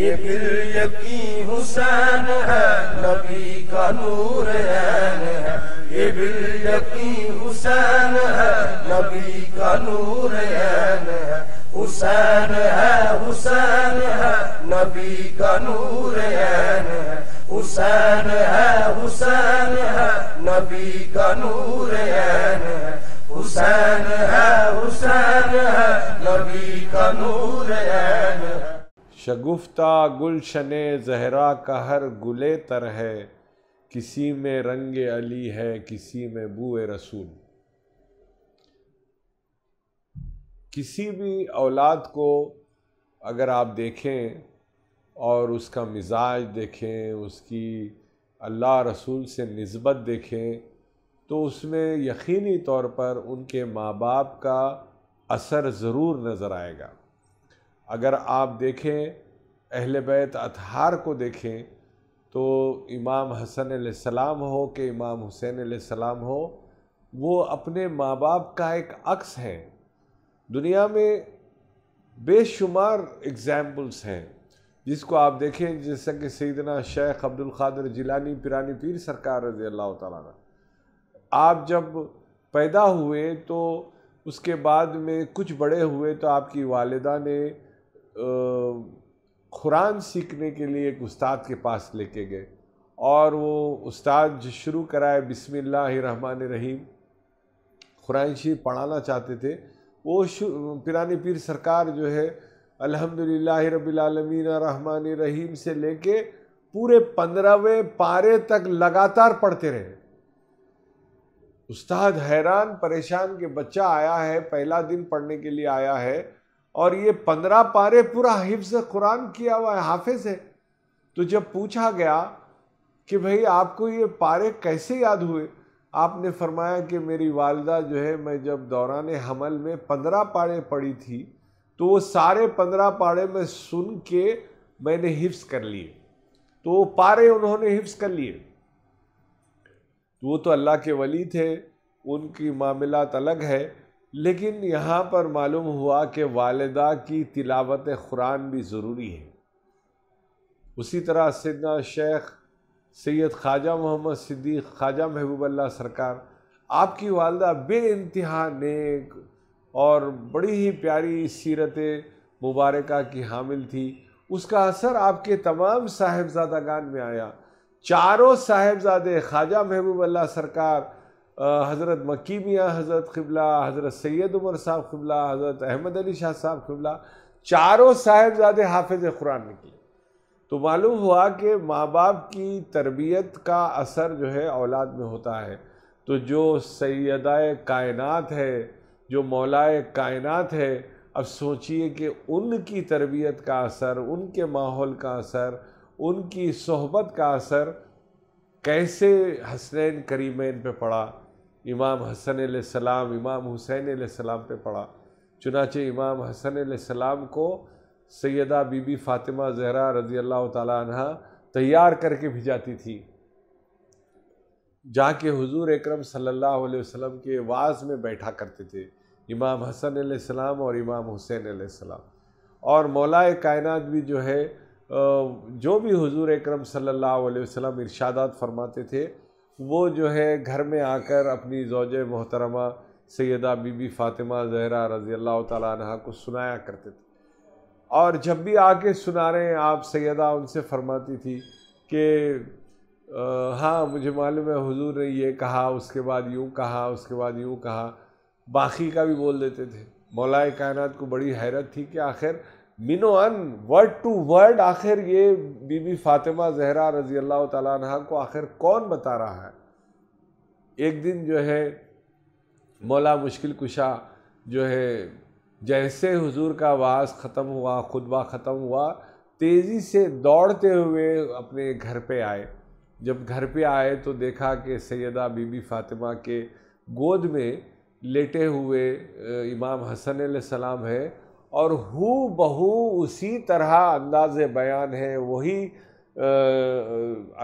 ये फिर यकी हुसैन है नबी का नूर ऐन है ये फिर यकी हुसैन है नबी का नूर ऐन है हुसैन है हुसैन है नबी का नूर ऐन है हुसैन है हुसैन है नबी का नूर ऐन है हुसैन है हुसैन है नबी का नूर ऐन है शगुफ्ता गुलशन जहरा का हर गुले तर है किसी में रंग अली है किसी में बुए रसूल किसी भी औलाद को अगर आप देखें और उसका मिजाज देखें उसकी अल्लाह रसूल से नस्बत देखें तो उसमें यकीनी तौर पर उनके माँ बाप का असर ज़रूर नज़र आएगा अगर आप देखें अहल बैत अतहार को देखें तो इमाम हसन सलाम हो के इमाम हुसैन सलाम हो वो अपने माँ बाप का एक अक्स है दुनिया में बेशुमार एग्ज़ाम्पल्स हैं जिसको आप देखें जैसा कि Syedna Sheikh Abdul Qadir Jilani Pirani Pir सरकार रजी अल्लाह ताली आप जब पैदा हुए तो उसके बाद में कुछ बड़े हुए तो आपकी वालदा ने कुरान सीखने के लिए एक उस्ताद के पास लेके गए और वो उस्ताद जो शुरू कराए रहीम कुरान शरीफ पढ़ाना चाहते थे वो पिरानी पीर सरकार जो है अल्हम्दुलिल्लाह रबालमीन रहमान रहीम से लेके पूरे पंद्रहवें पारे तक लगातार पढ़ते रहे उस्ताद हैरान परेशान के बच्चा आया है पहला दिन पढ़ने के लिए आया है और ये पंद्रह पारे पूरा हिफ्ज कुरान किया हुआ है हाफिज है तो जब पूछा गया कि भाई आपको ये पारे कैसे याद हुए आपने फरमाया कि मेरी वालदा जो है मैं जब दौरान हमल में पंद्रह पारे पढ़ी थी तो वो सारे पंद्रह पारे में सुन के मैंने हिफ्स कर लिए तो वो पारे उन्होंने हिफ्स कर लिए तो वो तो अल्लाह के वली थे उनकी मामलात अलग है लेकिन यहाँ पर मालूम हुआ कि वालदा की तिलावत कुरान भी ज़रूरी है उसी तरह सदना शेख सैयद ख्वाजा मोहम्मद सिद्दीक ख्वाजा महबूबल्ला सरकार आपकी वालदा बे इंतहा नेक और बड़ी ही प्यारी सीरत मुबारक की हामिल थी उसका असर आपके तमाम साहेबजादा गान में आया चारों साहेबजादे ख्वाजा महबूबल्ला सरकार हज़रत मक्की मियाँ हज़रत खिबला हज़रत सैद उमर साहब खिबला हज़रत अहमद अली शाह साहब खिबला चारों साहेबजादे हाफिज कुरान निकले तो मालूम हुआ कि माँ बाप की तरबियत का असर जो है औलाद में होता है तो जो सैदाए कायनात है जो मौलाए कायनात है अब सोचिए कि उनकी तरबियत का असर उनके माहौल का असर उनकी सोहबत का असर कैसे हसनैन करीमैन पे पड़ा इमाम हसन सलाम इमाम हुसैन सलाम पे पढ़ा चुनाचे इमाम हसन सलाम को सैदा बीबी फ़ातिमा जहरा रजी अल्लाह तहा तैयार करके भिजाती थी जाके हुजूर अकरम सल्लल्लाहु अलैहि वसल्लम के वाज में बैठा करते थे इमाम हसन सलाम और इमाम हुसैन सलाम और मौलाए कायनात भी जो है जो भी हुजूर अकरम सल्लल्लाहु अलैहि वसल्लम इरशादात फरमाते थे वो जो है घर में आकर अपनी जोज़ मोहतरमा सैदा बीबी फ़ातिमा जहरा रज़ी अल्लाह तह को सुनाया करते थे और जब भी आके सुना रहे हैं आप सैदा उनसे फरमाती थी कि हाँ मुझे मालूम है हुजूर ने ये कहा उसके बाद यूँ कहा उसके बाद यूँ कहा बाकी का भी बोल देते थे मौलाए कायनात को बड़ी हैरत थी कि आखिर मिनोअन वर्ड टू वर्ड आखिर ये बीबी फातिमा जहरा रजी अल्लाह तह को आखिर कौन बता रहा है एक दिन जो है मौला मुश्किल कुशा जो है जैसे हुजूर का आवाज़ ख़त्म हुआ खुतबा ख़त्म हुआ तेज़ी से दौड़ते हुए अपने घर पे आए जब घर पे आए तो देखा कि सैदा बीबी फातिमा के गोद में लेटे हुए इमाम हसन सलाम है और हु बहू उसी तरह अंदाज बयान है वही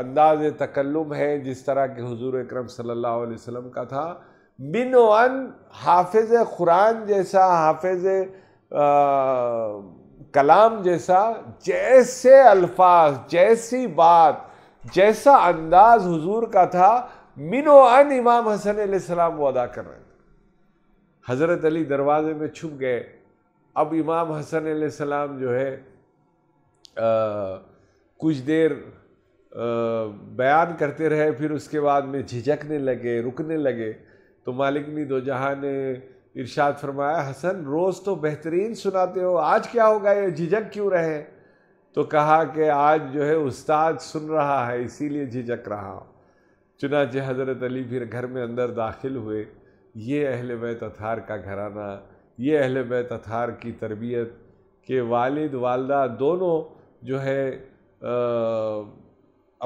अंदाज तकल्लुम है जिस तरह के हुजूर अकरम सल्लल्लाहु अलैहि वसल्लम का था बिन अन हाफिज़ कुरान जैसा हाफिज़ कलाम जैसा जैसे अल्फाज जैसी बात जैसा अंदाज हुजूर का था मिनो अन इमाम हसन सलाम वो अदा कर रहे थे हज़रत अली दरवाजे में छुप गए अब इमाम हसन सलाम जो है आ, कुछ देर आ, बयान करते रहे फिर उसके बाद में झिझकने लगे रुकने लगे तो मालिक ने दो जहाँ ने इरशाद फरमाया हसन रोज़ तो बेहतरीन सुनाते हो आज क्या होगा ये झिझक क्यों रहे तो कहा कि आज जो है उस्ताद सुन रहा है इसीलिए झिझक रहा चुनाच हज़रत अली फिर घर में अंदर दाखिल हुए ये अहल बैत अथार का घराना ये अहल बैत अथार की तरबियत के वालिद वालदा दोनों जो है आ,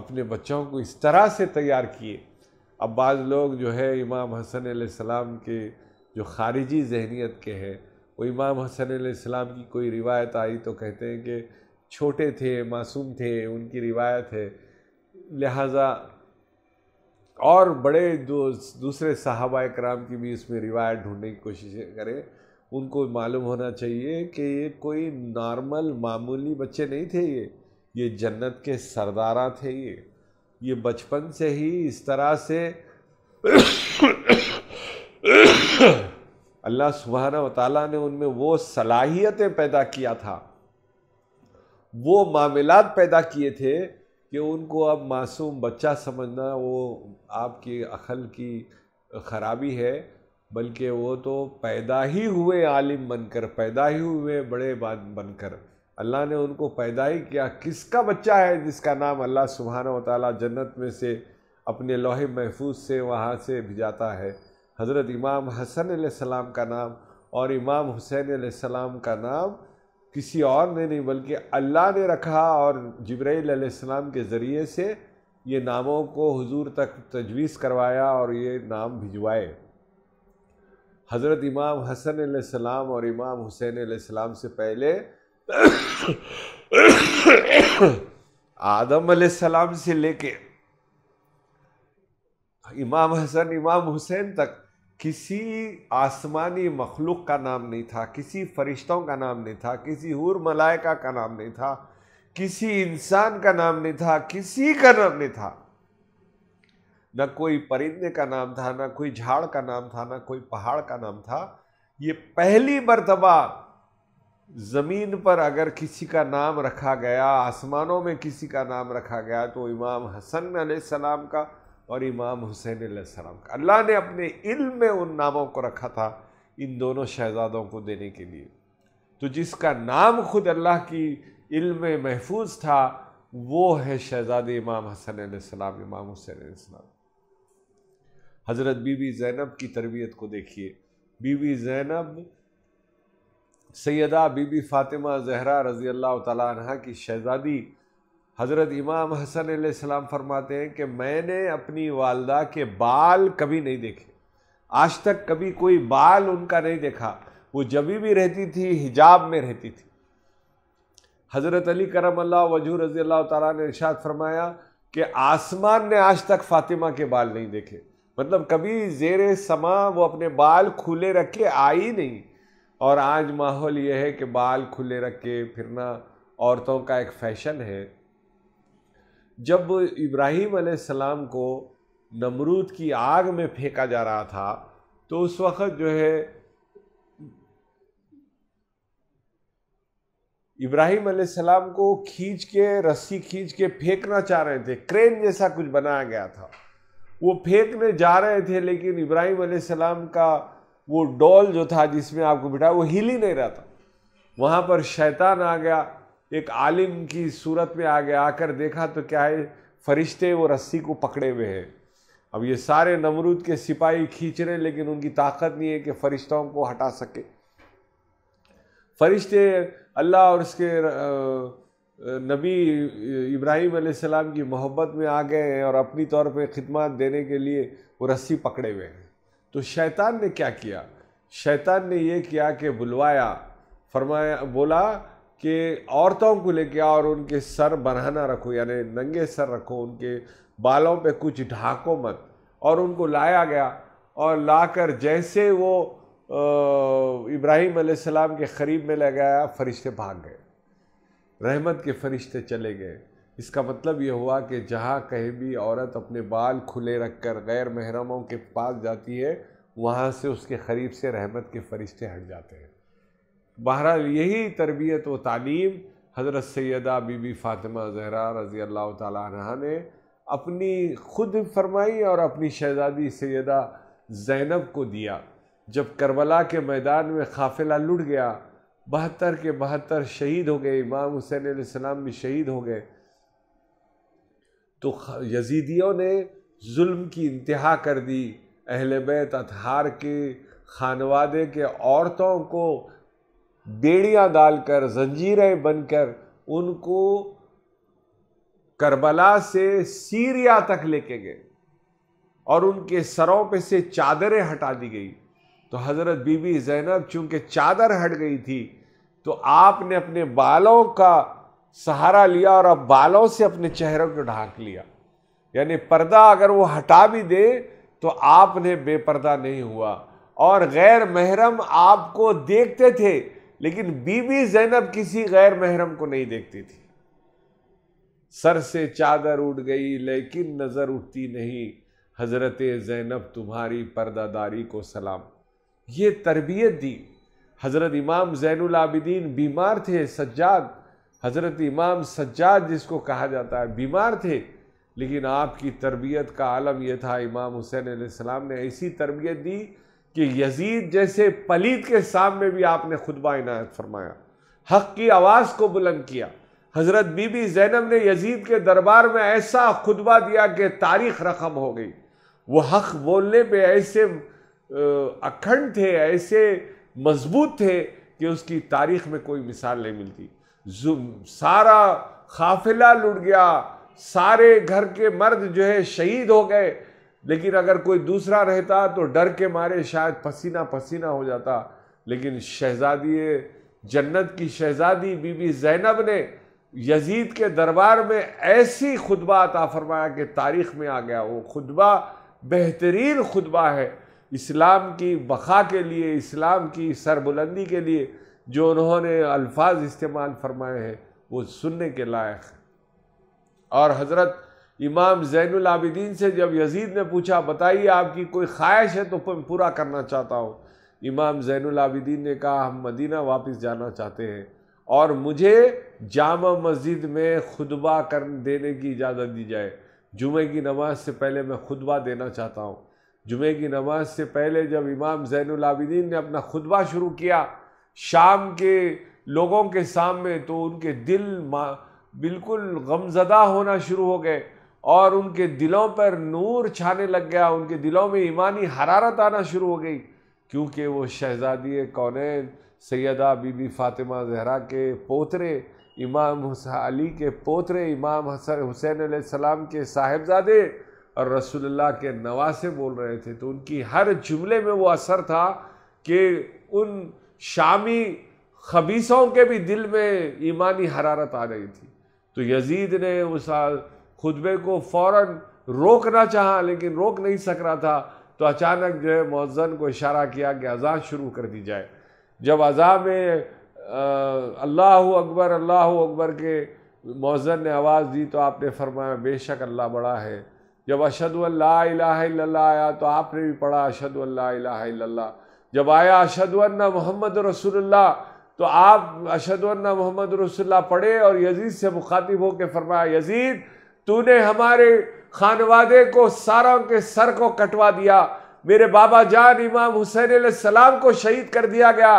अपने बच्चों को इस तरह से तैयार किए अब बाज़ लोग जो है इमाम हसन सलाम के जो खारिजी जहनीत के हैं वो इमाम हसन सलाम की कोई रिवायत आई तो कहते हैं कि छोटे थे मासूम थे उनकी रिवायत है लिहाजा और बड़े दो दूसरे साहबा कराम की भी इसमें रिवायत ढूंढने की कोशिश करें उनको मालूम होना चाहिए कि ये कोई नॉर्मल मामूली बच्चे नहीं थे ये ये जन्नत के सरदारा थे ये ये बचपन से ही इस तरह से अल्लाह सुबहाना वाली ने उनमें वो सलाहियतें पैदा किया था वो मामलात पैदा किए थे कि उनको अब मासूम बच्चा समझना वो आपकी अखल की ख़राबी है बल्कि वो तो पैदा ही हुए आलिम बनकर पैदा ही हुए बड़े बात बनकर अल्लाह ने उनको पैदा ही किया किसका बच्चा है जिसका नाम अल्लाह सुबहाना ताली जन्नत में से अपने लोहे महफूज से वहाँ से भिजाता है हज़रत इमाम हसन सलाम का नाम और इमाम हुसैन सलाम का नाम किसी और ने नहीं बल्कि अल्लाह ने रखा और जब्राईल के ज़रिए से ये नामों को हुजूर तक तजवीज़ करवाया और ये नाम भिजवाए हज़रत इमाम हसन सलाम और इमाम हुसैन सलाम से पहले आदम सलाम से लेके इमाम हसन इमाम हुसैन तक किसी आसमानी मखलूक का नाम नहीं था किसी फरिश्तों का नाम नहीं था किसी हूर मलायका का नाम नहीं था किसी इंसान का नाम नहीं था किसी का नाम नहीं था न कोई परिंदे का नाम था ना कोई झाड़ का नाम था ना कोई पहाड़ का नाम था ये पहली मरतबा ज़मीन पर अगर किसी का नाम रखा गया आसमानों में किसी का नाम रखा गया तो इमाम हसन सलाम का और इमाम हुसैन सलाम का अल्लाह ने अपने इल्म में उन नामों को रखा था इन दोनों शहजादों को देने के लिए तो जिसका नाम खुद अल्लाह की इल्म में महफूज था वो है शहजाद इमाम हसन सलाम इमाम हुसैन सलाम हज़रत बीबी ज़ैनब की तरबियत को देखिए बीबी ज़ैनब सैदा बीबी फ़ातिमा जहरा रज़ी अल्लाह तहा की शहज़ादी हज़रत इमाम हसन सलाम फरमाते हैं कि मैंने अपनी वालदा के बाल कभी नहीं देखे आज तक कभी कोई बाल उनका नहीं देखा वो जब भी रहती थी हिजाब में रहती थी हज़रत अली करम अल्लाह वजू रज़ी अल्लाह तरशाद फरमाया कि आसमान ने आज तक फ़ातिमा के बाल नहीं देखे मतलब कभी जेर समा वो अपने बाल खुले रख के आई नहीं और आज माहौल ये है कि बाल खुले रख के फिरना औरतों का एक फैशन है जब इब्राहिम सलाम को नमरूद की आग में फेंका जा रहा था तो उस वक़्त जो है इब्राहिम सलाम को खींच के रस्सी खींच के फेंकना चाह रहे थे क्रेन जैसा कुछ बनाया गया था वो फेंकने जा रहे थे लेकिन इब्राहिम सलाम का वो डॉल जो था जिसमें आपको बिठाया वो हिल ही नहीं रहा था वहाँ पर शैतान आ गया एक आलिम की सूरत में आ गया आकर देखा तो क्या है फरिश्ते वो रस्सी को पकड़े हुए हैं अब ये सारे नमरूद के सिपाही खींच रहे लेकिन उनकी ताकत नहीं है कि फरिश्तों को हटा सके फरिश्ते अल्लाह और उसके नबी इब्राहिम सलाम की मोहब्बत में आ गए हैं और अपनी तौर पे खिदमत देने के लिए वो रस्सी पकड़े हुए हैं तो शैतान ने क्या किया शैतान ने ये किया कि बुलवाया फरमाया बोला कि औरतों को लेके आओ और उनके सर बनाना रखो यानी नंगे सर रखो उनके बालों पे कुछ ढाको मत और उनको लाया गया और लाकर जैसे वो इब्राहिम सलाम के करीब में गया फरिश्ते भाग गए रहमत के फरिश्ते चले गए इसका मतलब ये हुआ कि जहाँ कहीं भी औरत अपने बाल खुले रखकर गैर महरमों के पास जाती है वहाँ से उसके करीब से रहमत के फरिश्ते हट जाते हैं बहरहाल यही तरबियत व तालीम हज़रत सैदा बीबी फ़ातिमा जहरा रज़ी अल्लाह तहा ने अपनी खुद फरमाई और अपनी शहज़ादी सैदा जैनब को दिया जब करबला के मैदान में काफिला लुट गया बहत्तर के बहत्तर शहीद हो गए इमाम हुसैन सलाम भी शहीद हो गए तो यजीदियों ने जुल्म की इंतहा कर दी अहल बैत अतहार के खानवादे के औरतों को बेड़ियाँ डालकर जंजीरें बनकर उनको करबला से सीरिया तक लेके गए और उनके सरों पे से चादरें हटा दी गई तो हज़रत बीबी ज़ैनब चूँकि चादर हट गई थी तो आपने अपने बालों का सहारा लिया और अब बालों से अपने चेहरों को ढांक लिया यानी पर्दा अगर वो हटा भी दे तो आपने बेपर्दा नहीं हुआ और गैर महरम आपको देखते थे लेकिन बीबी जैनब किसी गैर महरम को नहीं देखती थी सर से चादर उठ गई लेकिन नज़र उठती नहीं हज़रत जैनब तुम्हारी पर्दादारी को सलाम ये तरबियत दी हज़रत इमाम ज़ैनलाबिदीन बीमार थे सज्जाद हज़रत इमाम सज्जाद जिसको कहा जाता है बीमार थे लेकिन आपकी तरबियत का आलम यह था इमाम हुसैन सलाम ने ऐसी तरबियत दी कि यजीद जैसे पलीत के सामने भी आपने खुतबा इनायत फरमाया हक की आवाज़ को बुलंद किया हज़रत बीबी जैनब ने यजीद के दरबार में ऐसा खुतबा दिया कि तारीख रकम हो गई वह हक बोलने पर ऐसे अखंड थे ऐसे मजबूत थे कि उसकी तारीख में कोई मिसाल नहीं मिलती सारा काफिला लुट गया सारे घर के मर्द जो है शहीद हो गए लेकिन अगर कोई दूसरा रहता तो डर के मारे शायद पसीना पसीना हो जाता लेकिन शहजादी जन्नत की शहजादी बीबी जैनब ने यजीद के दरबार में ऐसी खुतबा अता फरमाया कि तारीख में आ गया वो खुतबा बेहतरीन खुतबा है इस्लाम की बखा के लिए इस्लाम की सरबुलंदी के लिए जो उन्होंने अल्फाज इस्तेमाल फरमाए हैं वो सुनने के लायक और हज़रत इमाम जैनलाबिदीन से जब यजीद ने पूछा बताइए आपकी कोई ख्वाहिश है तो पूरा करना चाहता हूँ इमाम जैनलाबिदीन ने कहा हम मदीना वापस जाना चाहते हैं और मुझे जामा मस्जिद में खुतबा कर देने की इजाज़त दी जाए जुमे की नमाज से पहले मैं खुतबा देना चाहता हूँ जुमे की नमाज से पहले जब इमाम ज़ैनलाबिदीन ने अपना खुतबा शुरू किया शाम के लोगों के सामने तो उनके दिल बिल्कुल गमजदा होना शुरू हो गए और उनके दिलों पर नूर छाने लग गया उनके दिलों में ईमानी हरारत आना शुरू हो गई क्योंकि वो शहजादी कौन सैदा बीबी फ़ातिमा जहरा के पोतरे इमाम अली के पोतरे इमाम हसन हुसैन सलाम के साहेबजादे और रसूलुल्लाह के नवासे बोल रहे थे तो उनकी हर जुमले में वो असर था कि उन शामी खबीसों के भी दिल में ईमानी हरारत आ गई थी तो यजीद ने उस खुतबे को फ़ौर रोकना चाहा लेकिन रोक नहीं सक रहा था तो अचानक जो है मौजन को इशारा किया कि अजान शुरू कर दी जाए जब अजा में अल्लाह अकबर अल्लाह अकबर के मौजन ने आवाज़ दी तो आपने फरमाया बेशक अल्लाह बड़ा है जब अशद अल्लाह आया तो आपने भी पढ़ा अशद अल्लाह जब आया अशद मोहम्मद रसुल्ला तो आप अशद मोहम्मद रसुल्ला पढ़े और यजीद से मुखातिब होकर फरमाया यजीद तूने हमारे खानवादे को सारों के सर को कटवा दिया मेरे बाबा जान इमाम हुसैन सलाम को शहीद कर दिया गया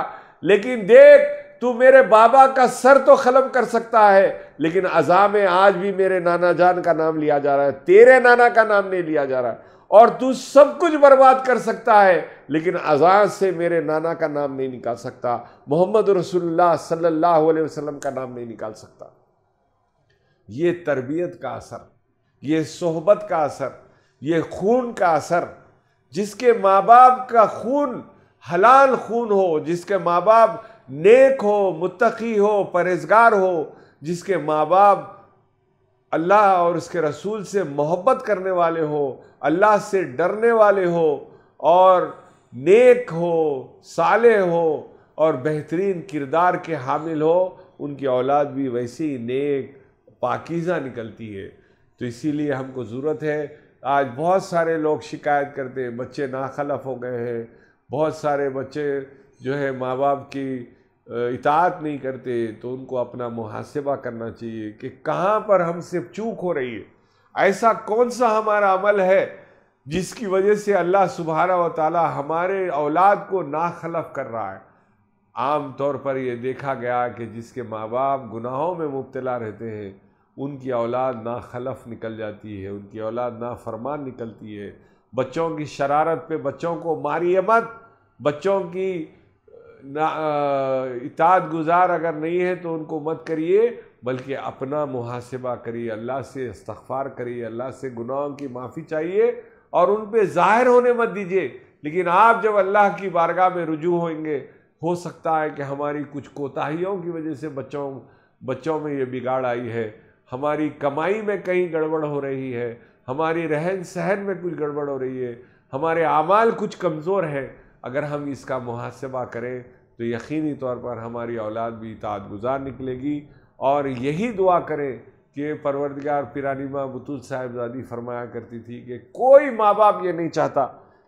लेकिन देख तू मेरे बाबा का सर तो खलम कर सकता है लेकिन अजा में आज भी मेरे नाना जान का नाम लिया जा रहा है तेरे नाना का नाम नहीं लिया जा रहा है और तू सब कुछ बर्बाद कर सकता है लेकिन अजान से मेरे नाना का नाम नहीं निकाल सकता मोहम्मद रसुल्ला सल्लल्लाहु अलैहि वसल्लम का नाम नहीं निकाल सकता ये तरबियत का असर ये सोहबत का असर ये खून का असर जिसके माँ बाप का खून हलाल खून हो जिसके माँ बाप नेक हो मुतकी हो परहेजगार हो जिसके माँ बाप अल्लाह और उसके रसूल से मोहब्बत करने वाले हो अल्लाह से डरने वाले हो और नेक हो साले हो और बेहतरीन किरदार के हामिल हो उनकी औलाद भी वैसे ही नेक पाकिज़ा निकलती है तो इसीलिए हमको ज़रूरत है आज बहुत सारे लोग शिकायत करते हैं बच्चे नाखलफ हो गए हैं बहुत सारे बच्चे जो है माँ बाप की इतात नहीं करते तो उनको अपना मुहासिबा करना चाहिए कि कहाँ पर हमसे चूक हो रही है ऐसा कौन सा हमारा अमल है जिसकी वजह से अल्लाह सुबहाना व ताली हमारे औलाद को नाखलफ कर रहा है आम तौर पर यह देखा गया कि जिसके माँ बाप गुनाहों में मुबतला रहते हैं उनकी औलाद नाखलफ निकल जाती है उनकी औलाद नाफरमान निकलती है बच्चों की शरारत पे बच्चों को मारिए मत बच्चों की ना इताद गुजार अगर नहीं है तो उनको मत करिए बल्कि अपना मुहासिबा करिए अल्लाह से इस्तफार करिए अल्लाह से गुनाहों की माफ़ी चाहिए और उन पर ज़ाहिर होने मत दीजिए लेकिन आप जब अल्लाह की बारगाह में रुजू होंगे हो सकता है कि हमारी कुछ कोताहियों की वजह से बच्चों बच्चों में ये बिगाड़ आई है हमारी कमाई में कहीं गड़बड़ हो रही है हमारी रहन सहन में कुछ गड़बड़ हो रही है हमारे आमाल कुछ कमज़ोर हैं अगर हम इसका मुहासबा करें तो यकीनी तौर पर हमारी औलाद भी इतात गुजार निकलेगी और यही दुआ करें कि परवरदगार पिरानी माँ बतूल साहिबजादी फरमाया करती थी कि कोई माँ बाप ये नहीं चाहता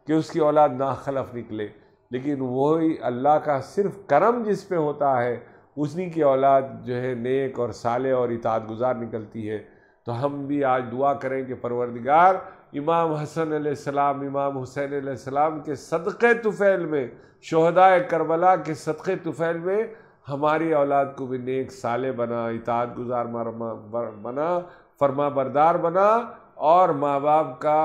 कि उसकी औलाद नाखलफ निकले लेकिन वही अल्लाह का सिर्फ करम जिस पे होता है उसी की औलाद जो है नेक और साले और इतादगुजार गुजार निकलती है तो हम भी आज दुआ करें कि परवरदिगार इमाम हसन सलाम इमाम हुसैन सलाम के सदक़ तुफ़ैल में शहदाय करबला के सदक़ तुफ़ैल में हमारी औलाद को भी नेक साले बना इतात गुजार बना फरमा बरदार बना और माँ बाप का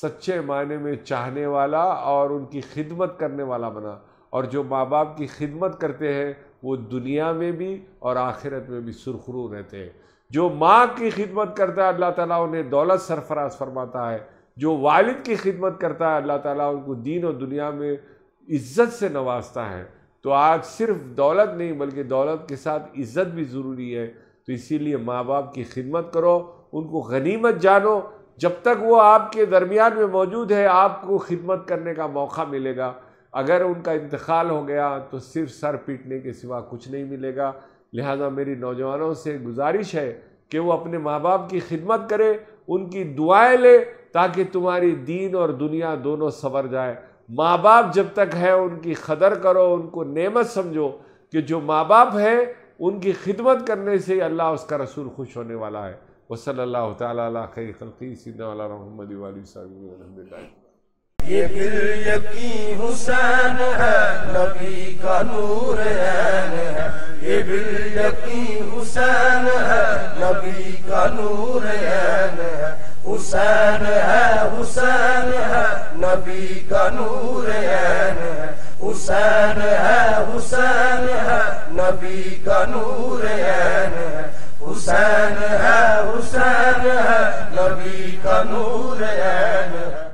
सच्चे मायने में चाहने वाला और उनकी खिदमत करने वाला बना और जो माँ बाप की खिदमत करते हैं वो दुनिया में भी और आखिरत में भी सुरखरू रहते हैं जो माँ की खिदमत करता है अल्लाह ताला उन्हें दौलत सरफराज फरमाता है जो वालिद की खिदमत करता है अल्लाह ताला उनको दीन और दुनिया में इज्जत से नवाजता है तो आज सिर्फ दौलत नहीं बल्कि दौलत के साथ इज्जत भी ज़रूरी है तो इसीलिए माँ बाप की खिदमत करो उनको गनीमत जानो जब तक वो आपके दरमियान में मौजूद है आपको खिदमत करने का मौका मिलेगा अगर उनका इंतकाल हो गया तो सिर्फ सर पीटने के सिवा कुछ नहीं मिलेगा लिहाजा मेरी नौजवानों से गुजारिश है कि वो अपने माँ बाप की खिदमत करें उनकी दुआएँ लें ताकि तुम्हारी दीन और दुनिया दोनों संवर जाए माँ बाप जब तक है उनकी कदर करो उनको नेमत समझो कि जो माँ बाप है उनकी खिदमत करने से अल्लाह उसका रसूल खुश होने वाला है वसल अल्लाह तखी खलकी सीधा महमद वाली साहब ये फिर यकी हुसैन है नबी का नूर ऐन है ये फिर यकी हुसैन है नबी का नूर ऐन है हुसैन है हुसैन है नबी का नूर ऐन है हुसैन है हुसैन है नबी का नूर ऐन है हुसैन है हुसैन है नबी का नूर ऐन है